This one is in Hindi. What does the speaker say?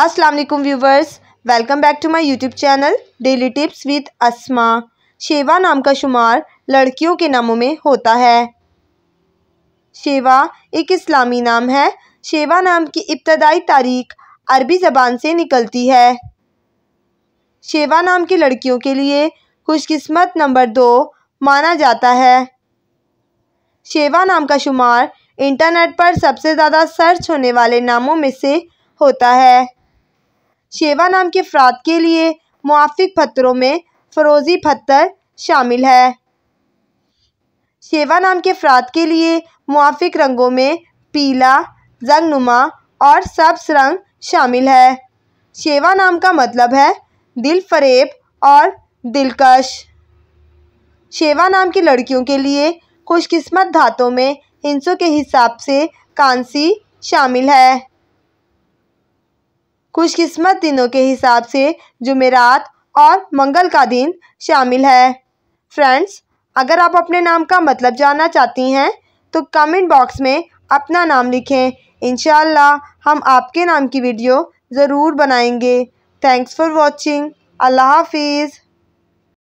अस्सलाम वालेकुम viewers welcome back to my YouTube channel daily tips with Asma शेवा नाम का शुमार लड़कियों के नामों में होता है शेवा एक इस्लामी नाम है शेवा नाम की इब्तदाई तारीख अरबी ज़बान से निकलती है शेवा नाम की लड़कियों के लिए खुशकिस्मत नंबर दो माना जाता है शेवा नाम का शुमार इंटरनेट पर सबसे ज़्यादा सर्च होने वाले नामों में से होता है शेवा नाम के अफराद के लिए मुआफिक पत्थरों में फरोजी पत्थर शामिल है शेवा नाम के अफराद के लिए मुआफिक रंगों में पीला जंगनुमा और सब्स रंग शामिल है शेवा नाम का मतलब है दिल फरेब और दिलकश शेवा नाम की लड़कियों के लिए खुशकिस्मत धातों में हिंसों के हिसाब से कांसी शामिल है खुशकिस्मत दिनों के हिसाब से जुमेरात और मंगल का दिन शामिल है फ्रेंड्स अगर आप अपने नाम का मतलब जानना चाहती हैं तो कमेंट बॉक्स में अपना नाम लिखें इन हम आपके नाम की वीडियो ज़रूर बनाएंगे थैंक्स फॉर वॉचिंग अल्लाह हाफिज़